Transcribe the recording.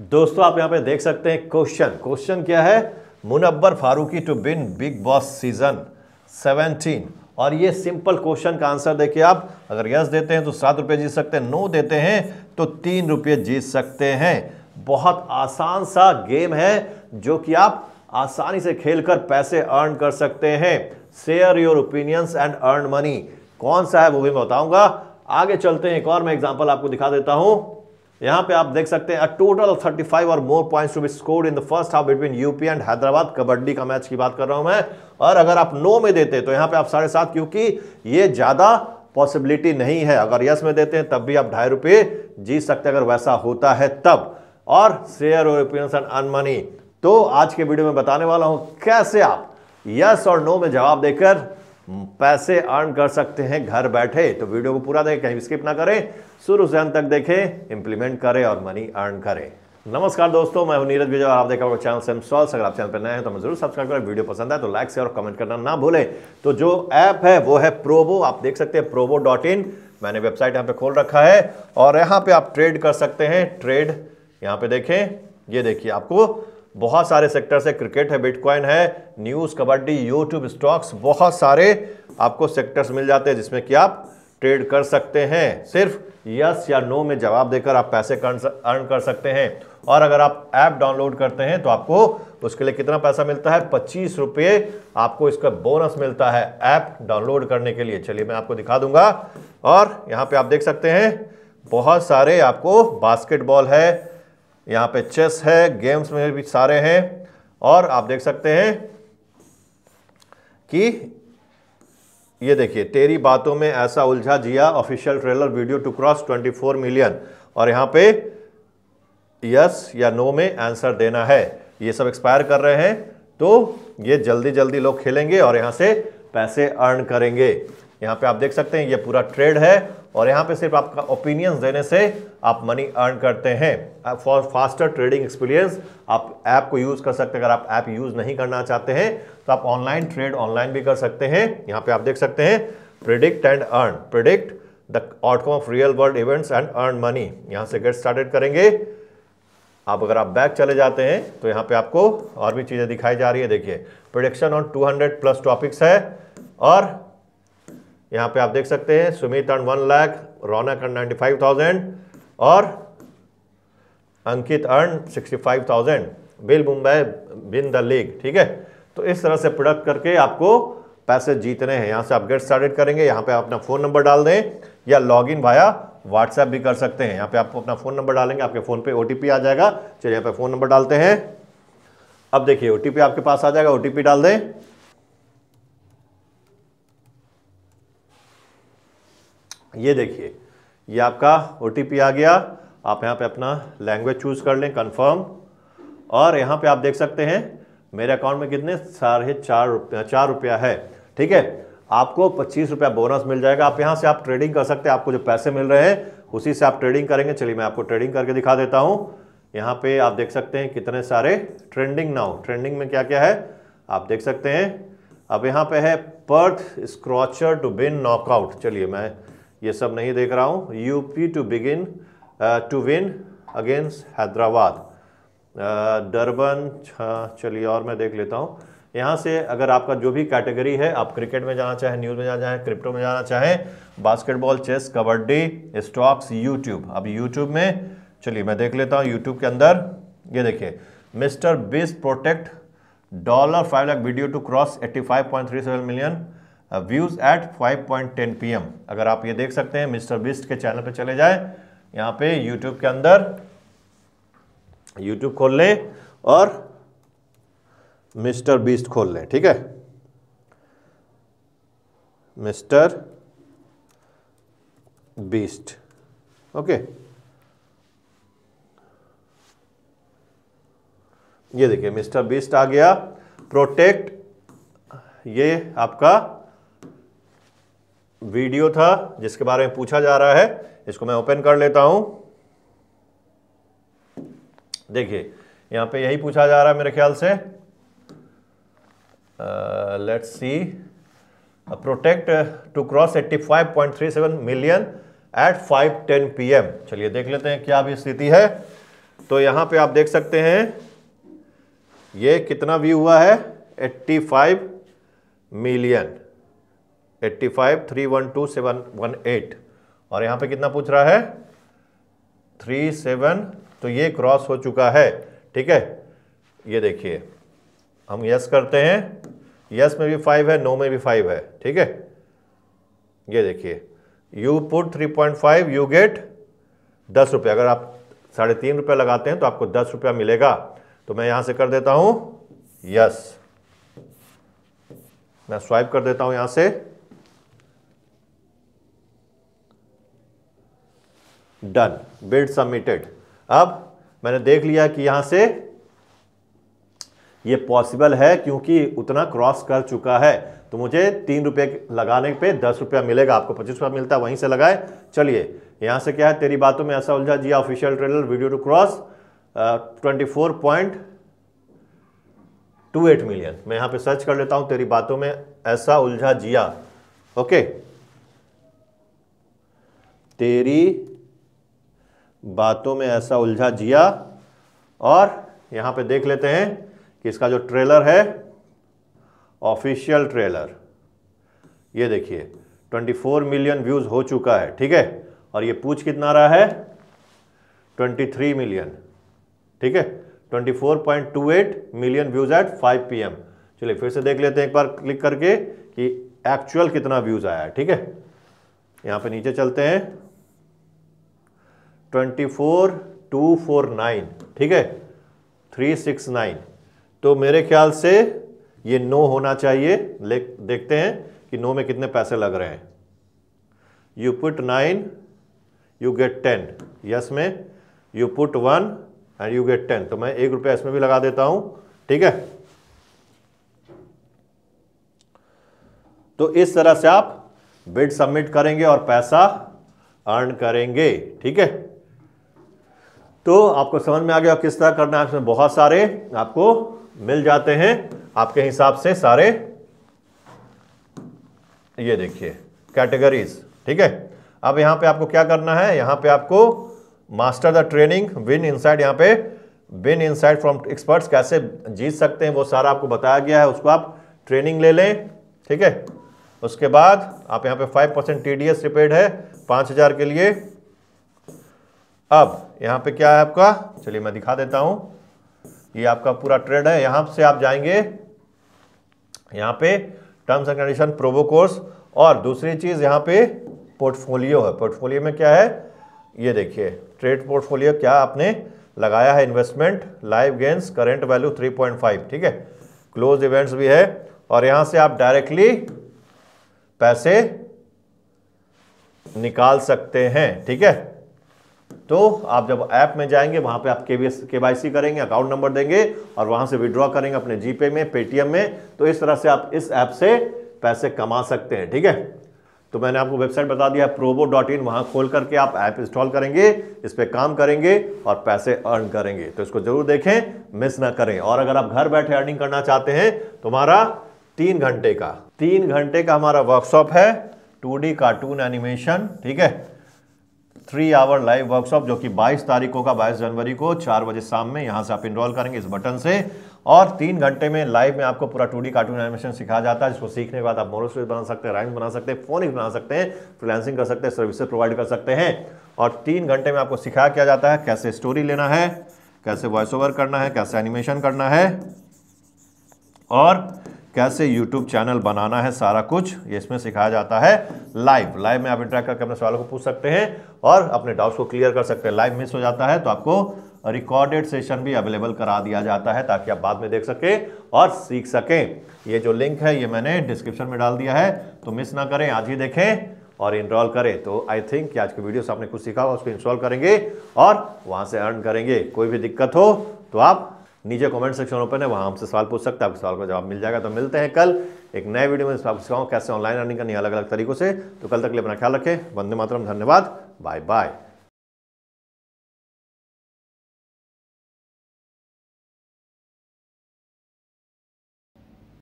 दोस्तों आप यहां पे देख सकते हैं क्वेश्चन क्वेश्चन क्या है Munawar Faruqui to win Bigg Boss season 17 और ये सिंपल क्वेश्चन का आंसर देखिए आप अगर यस देते हैं तो सात रुपये जीत सकते हैं नो देते हैं तो तीन रुपये जीत सकते हैं बहुत आसान सा गेम है जो कि आप आसानी से खेलकर पैसे अर्न कर सकते हैं share your opinions and earn money कौन सा है वो भी मैं बताऊंगा आगे चलते हैं एक और मैं एग्जांपल आपको दिखा देता हूं यहाँ पे आप देख सकते हैं अ टोटल ऑफ 35 और more points to be scored in the first half between UP and Hyderabad kabaddi का मैच की बात कर रहा हूं मैं और अगर आप नो में देते तो यहां पे आप साढ़े सात क्योंकि ये ज्यादा पॉसिबिलिटी नहीं है अगर यस में देते हैं तब भी आप ढाई रुपये जीत सकते अगर वैसा होता है तब और शेयर और ओपिनियंस एंड अनमनी तो आज के वीडियो में बताने वाला हूं कैसे आप यस और नो में जवाब देकर पैसे अर्न कर सकते हैं घर बैठे तो वीडियो को पूरा देखें कहीं स्किप ना करें शुरू से अंत तक देखें इंप्लीमेंट करें और मनी अर्न करें नमस्कार दोस्तों मैं हूं नीरज विजय आप देखा चैनल सेम सॉल्स अगर आप चैनल पर नए हैं तो मैं जरूर सब्सक्राइब करें वीडियो पसंद है तो लाइक शेयर और कमेंट करना ना भूलें तो जो ऐप है वो है प्रोवो आप देख सकते हैं प्रोवो डॉट इन मैंने वेबसाइट यहाँ पे खोल रखा है और यहाँ पे आप ट्रेड कर सकते हैं ट्रेड यहाँ पे देखें ये देखिए आपको बहुत सारे सेक्टर्स है क्रिकेट है बिटकॉइन है न्यूज़ कबड्डी यूट्यूब स्टॉक्स बहुत सारे आपको सेक्टर्स मिल जाते हैं जिसमें कि आप ट्रेड कर सकते हैं सिर्फ यस या नो में जवाब देकर आप पैसे अर्न कर सकते हैं और अगर आप ऐप डाउनलोड करते हैं तो आपको उसके लिए कितना पैसा मिलता है पच्चीस रुपये आपको इसका बोनस मिलता है ऐप डाउनलोड करने के लिए चलिए मैं आपको दिखा दूंगा और यहाँ पे आप देख सकते हैं बहुत सारे आपको बास्केटबॉल है यहाँ पे चेस है गेम्स में भी सारे हैं और आप देख सकते हैं कि ये देखिए तेरी बातों Mein Aisa Uljha Jiya official trailer video to cross 24 million और यहाँ पे यस या नो में आंसर देना है ये सब एक्सपायर कर रहे हैं तो ये जल्दी जल्दी लोग खेलेंगे और यहाँ से पैसे अर्न करेंगे यहाँ पे आप देख सकते हैं ये पूरा ट्रेड है और यहाँ पे सिर्फ आपका ओपिनियंस देने से आप मनी अर्न करते हैं फॉर फास्टर ट्रेडिंग एक्सपीरियंस आप ऐप को यूज़ कर सकते हैं अगर आप ऐप यूज़ नहीं करना चाहते हैं तो आप ऑनलाइन ट्रेड ऑनलाइन भी कर सकते हैं यहाँ पे आप देख सकते हैं predict and earn predict the outcome of real world events and earn money यहाँ से गेट स्टार्टेड करेंगे आप अगर आप बैक चले जाते हैं तो यहाँ पे आपको और भी चीज़ें दिखाई जा रही है देखिए प्रोडिक्शन ऑन 200 प्लस टॉपिक्स है और यहाँ पे आप देख सकते हैं Sumit earn one lakh Raunak earn ninety five thousand और Ankit earn sixty five thousand will Mumbai win the league ठीक है तो इस तरह से प्रोडक्ट करके आपको पैसे जीतने हैं यहाँ से आप गेट स्टार्टेड करेंगे यहाँ पे आप अपना फ़ोन नंबर डाल दें या लॉग इन भाया व्हाट्सएप भी कर सकते हैं यहाँ पे आप अपना फ़ोन नंबर डालेंगे आपके फ़ोन पे ओ आ जाएगा चलिए यहाँ पे फ़ोन नंबर डालते हैं अब देखिए ओ आपके पास आ जाएगा ओ डाल दें ये देखिए ये आपका ओ आ गया आप यहाँ पे अपना लैंग्वेज चूज़ कर लें कंफर्म और यहाँ पे आप देख सकते हैं मेरे अकाउंट में कितने साढ़े चार रुपया चार रुपया है ठीक है आपको पच्चीस रुपया बोनस मिल जाएगा आप यहाँ से आप ट्रेडिंग कर सकते हैं आपको जो पैसे मिल रहे हैं उसी से आप ट्रेडिंग करेंगे चलिए मैं आपको ट्रेडिंग करके दिखा देता हूँ यहाँ पे आप देख सकते हैं कितने सारे ट्रेंडिंग नाउ ट्रेंडिंग में क्या क्या है आप देख सकते हैं अब यहाँ पे है Perth Scorchers to win knockout चलिए मैं ये सब नहीं देख रहा हूँ UP to begin to win against Hyderabad uh, Durban चलिए और मैं देख लेता हूँ यहाँ से अगर आपका जो भी कैटेगरी है आप क्रिकेट में जाना चाहें न्यूज़ में जाना चाहें क्रिप्टो में जाना चाहें basketball chess kabaddi stocks YouTube अब यूट्यूब में चलिए मैं देख लेता हूँ यूट्यूब के अंदर ये देखिए mister beast protect dollar five lakh video to cross eighty five point three seven million views at 5.10 PM अगर आप ये देख सकते हैं मिस्टर बिस्ट के चैनल पे चले जाए यहां पे यूट्यूब के अंदर यूट्यूब खोल लें और मिस्टर बीस्ट खोल लें ठीक है मिस्टर बीस्ट ओके ये देखिए मिस्टर बीस्ट आ गया प्रोटेक्ट ये आपका वीडियो था जिसके बारे में पूछा जा रहा है इसको मैं ओपन कर लेता हूं देखिए यहां पे यही पूछा जा रहा है मेरे ख्याल से let's see protect to cross 85.37 million at 5:10 PM चलिए देख लेते हैं क्या अभी स्थिति है तो यहां पे आप देख सकते हैं ये कितना व्यू हुआ है 85 million eighty five three one two seven one eight और यहाँ पे कितना पूछ रहा है थ्री सेवन तो ये क्रॉस हो चुका है ठीक है ये देखिए हम यस करते हैं यस में भी फाइव है नो में भी फाइव है ठीक है ये देखिए you put three point five you get दस रुपये अगर आप साढ़े तीन रुपये लगाते हैं तो आपको दस रुपया मिलेगा तो मैं यहाँ से कर देता हूँ यस मैं स्वाइप कर देता हूँ यहाँ से डन बिड सबमिटेड अब मैंने देख लिया कि यहां से यह पॉसिबल है क्योंकि उतना क्रॉस कर चुका है तो मुझे तीन रुपए लगाने पे दस रुपया मिलेगा आपको पच्चीस रुपया मिलता है वहीं से लगाए चलिए यहां से क्या है तेरी बातों Mein Aisa Uljha Jiya official trailer video to cross twenty four point two eight million मैं यहां पे सर्च कर लेता हूं तेरी बातों में ऐसा उलझा जिया ओके तेरी बातों में ऐसा उलझा जिया और यहां पे देख लेते हैं कि इसका जो ट्रेलर है ऑफिशियल ट्रेलर ये देखिए 24 मिलियन व्यूज़ हो चुका है ठीक है और ये पूछ कितना रहा है 23 मिलियन ठीक है 24.28 मिलियन व्यूज़ एट 5 पीएम चलिए फिर से देख लेते हैं एक बार क्लिक करके कि एक्चुअल कितना व्यूज़ आया है ठीक है यहां पे नीचे चलते हैं twenty four two four nine ठीक है थ्री सिक्स नाइन तो मेरे ख्याल से ये नो होना चाहिए देखते हैं कि नो में कितने पैसे लग रहे हैं you put nine you get ten yes में you put one and you get ten तो मैं एक रुपया इसमें भी लगा देता हूं ठीक है तो इस तरह से आप बिड सबमिट करेंगे और पैसा अर्न करेंगे ठीक है तो आपको समझ में आ गया किस तरह करना है इसमें बहुत सारे आपको मिल जाते हैं आपके हिसाब से सारे ये देखिए कैटेगरीज ठीक है अब यहाँ पे आपको क्या करना है यहाँ पे आपको master the training win inside यहाँ पे विन इनसाइड फ्रॉम एक्सपर्ट्स कैसे जीत सकते हैं वो सारा आपको बताया गया है उसको आप ट्रेनिंग ले लें ठीक है उसके बाद आप यहाँ पे five percent T D S repaid है पाँच हज़ार के लिए अब यहां पे क्या है आपका चलिए मैं दिखा देता हूं ये आपका पूरा ट्रेड है यहां से आप जाएंगे यहां पे terms and condition Probo course और दूसरी चीज यहां पे पोर्टफोलियो है पोर्टफोलियो में क्या है ये देखिए ट्रेड पोर्टफोलियो क्या आपने लगाया है investment live gains current value 3.5 ठीक है क्लोज इवेंट्स भी है और यहां से आप डायरेक्टली पैसे निकाल सकते हैं ठीक है तो आप जब ऐप में जाएंगे वहां पे आप के के करेंगे अकाउंट नंबर देंगे और वहां से विड्रॉ करेंगे अपने जीपे में पेटीएम में तो इस तरह से आप इस ऐप से पैसे कमा सकते हैं ठीक है तो मैंने आपको वेबसाइट बता दिया प्रोबो डॉट इन वहां खोल करके आप ऐप इंस्टॉल करेंगे इस पर काम करेंगे और पैसे अर्न करेंगे तो इसको जरूर देखें मिस ना करें और अगर आप घर बैठे अर्निंग करना चाहते हैं तो हमारा तीन घंटे का तीन घंटे का हमारा वर्कशॉप है टू डी कार्टून एनिमेशन ठीक है थ्री आवर लाइव वर्कशॉप जो कि 22 तारीखों का 22 जनवरी को चार बजे शाम में यहां से आप इनरोल करेंगे इस बटन से और तीन घंटे में लाइव में आपको पूरा टू कार्टून एनिमेशन सिखाया जाता है जिसको सीखने के बाद आप मोनो बना सकते हैं राइम्स बना सकते हैं फोनिक्स बना सकते हैं फ्रीलांसिंग कर सकते हैं सर्विसेज प्रोवाइड कर सकते हैं और तीन घंटे में आपको सिखाया किया जाता है कैसे स्टोरी लेना है कैसे वॉइस ओवर करना है कैसे एनिमेशन करना है और कैसे यूट्यूब चैनल बनाना है सारा कुछ ये इसमें सिखाया जाता है लाइव लाइव में आप इंटरेक्ट करके अपने सवालों को पूछ सकते हैं और अपने डाउट्स को क्लियर कर सकते हैं लाइव मिस हो जाता है तो आपको रिकॉर्डेड सेशन भी अवेलेबल करा दिया जाता है ताकि आप बाद में देख सकें और सीख सकें ये जो लिंक है ये मैंने डिस्क्रिप्शन में डाल दिया है तो मिस ना करें आज ही देखें और इनरॉल करें तो आई थिंक आज के वीडियो से आपने कुछ सीखा होगा उसको इंस्टॉल करेंगे और वहाँ से अर्न करेंगे कोई भी दिक्कत हो तो आप नीचे कमेंट सेक्शन ओपन है वहाँ हमसे सवाल पूछ सकते हैं आपके सवाल का जवाब मिल जाएगा तो मिलते हैं कल एक नए वीडियो में आपको सिखाऊँ कैसे ऑनलाइन अर्निंग करनी अलग अलग तरीकों से तो कल तक लिए अपना ख्याल रखें वंदे मातरम धन्यवाद बाय बाय